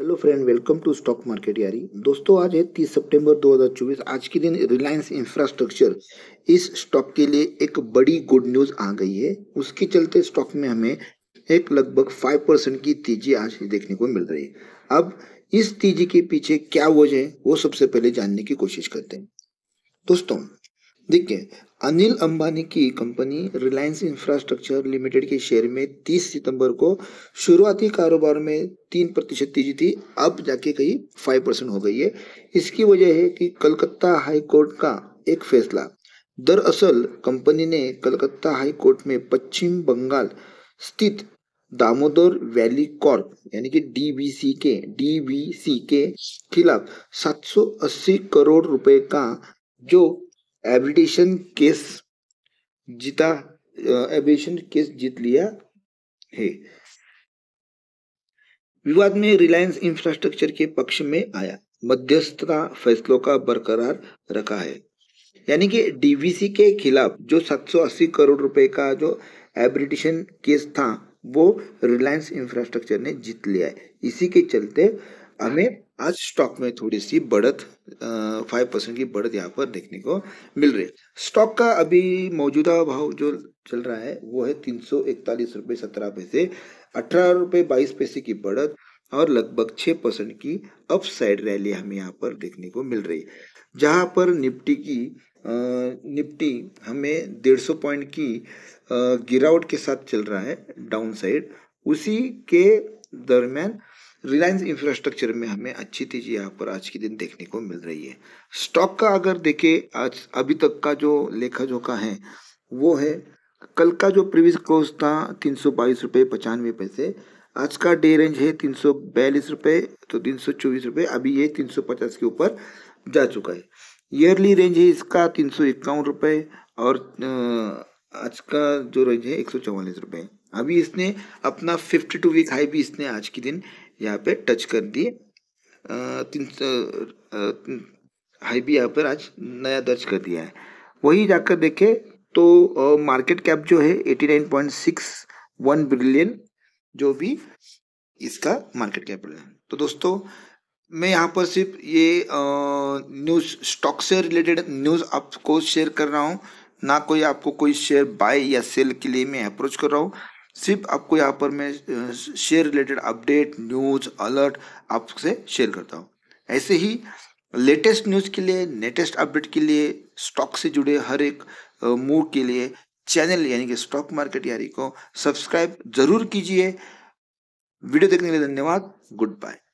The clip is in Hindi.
hello friend welcome to stock market यारी दोस्तों आज है 30 सितंबर 2024 आज के दिन रिलायंस इंफ्रास्ट्रक्चर इस स्टॉक के लिए एक बड़ी गुड न्यूज़ आ गई है उसके चलते स्टॉक में हमें एक लगभग 5 परसेंट की तेजी आज देखने को मिल रही है अब इस तेजी के पीछे क्या वजह है वो सबसे पहले जानने की कोशिश करते हैं दोस्तों देखिए अनिल अंबानी की कंपनी रिलायंस इंफ्रास्ट्रक्चर लिमिटेड के शेयर में 30 सितंबर को शुरुआती कारोबार में तीन प्रतिशत तेजी थी अब जाके कहीं फाइव परसेंट हो गई है इसकी वजह है कि कलकत्ता हाई कोर्ट का एक फैसला दरअसल कंपनी ने कलकत्ता हाई कोर्ट में पश्चिम बंगाल स्थित दामोदर वैली कॉर्प यानी कि डीबीसी के डीबीसी के खिलाफ 780 करोड़ रुपए का जो एबिटेशन केस जीता एबिटेशन केस जीत लिया है विवाद में रिलायंस इंफ्रास्ट्रक्चर के पक्ष में आया मध्यस्थता फैसलों का बरकरार रखा है यानी कि डीवीसी के खिलाफ जो 780 करोड़ रुपए का जो एब्रिटिशन केस था वो रिलायंस इंफ्रास्ट्रक्चर ने जीत लिया है इसी के चलते हमें आज स्टॉक में थोड़ी सी बढ़त फाइव परसेंट की बढ़त यहाँ पर देखने को मिल रही है स्टॉक का अभी मौजूदा भाव जो चल रहा है वो है तीन सौ इकतालीस रुपये सत्रह पैसे अठारह रुपये बाईस पैसे की बढ़त और लगभग छः परसेंट की अप साइड रैली हमें यहाँ पर देखने को मिल रही है जहाँ पर निफ्टी की निफ्टी हमें डेढ़ सौ पॉइंट की गिरावट के साथ चल रहा है डाउन साइड उसी के दरमियान रिलायंस इंफ्रास्ट्रक्चर में हमें अच्छी तेजी यहाँ पर आज के दिन देखने को मिल रही है स्टॉक का अगर देखे आज अभी तक का जो लेखा जोखा है वो है कल का जो प्रीवियस क्लोज था तीन सौ बाईस रुपये पचानवे पैसे आज का डे रेंज है तीन सौ बयालीस रुपये तो तीन सौ चौबीस रुपये अभी ये तीन सौ पचास के ऊपर जा चुका है ईयरली रेंज है इसका तीन सौ इक्यावन रुपये और आज का जो रेंज है एक सौ चौवालीस रुपये अभी इसने अपना फिफ्टी टू वीक हाई भी इसने आज के दिन यहाँ पे टच कर दिए तीन हाई भी यहाँ पर आज नया दर्ज कर दिया है वही जाकर देखें तो मार्केट कैप जो है 89.61 बिलियन जो भी इसका मार्केट कैप है तो दोस्तों मैं यहाँ पर सिर्फ ये न्यूज़ स्टॉक से रिलेटेड न्यूज़ आपको शेयर कर रहा हूँ ना कोई आपको कोई शेयर बाय या सेल के लिए मैं अप्रोच कर रहा हूँ सिर्फ आपको यहाँ पर मैं share related update news alert आपसे शेयर करता हूँ ऐसे ही लेटेस्ट न्यूज़ के लिए लेटेस्ट अपडेट के लिए स्टॉक से जुड़े हर एक मूव के लिए चैनल यानी कि स्टॉक मार्केट यारी को सब्सक्राइब जरूर कीजिए वीडियो देखने के लिए धन्यवाद गुड बाय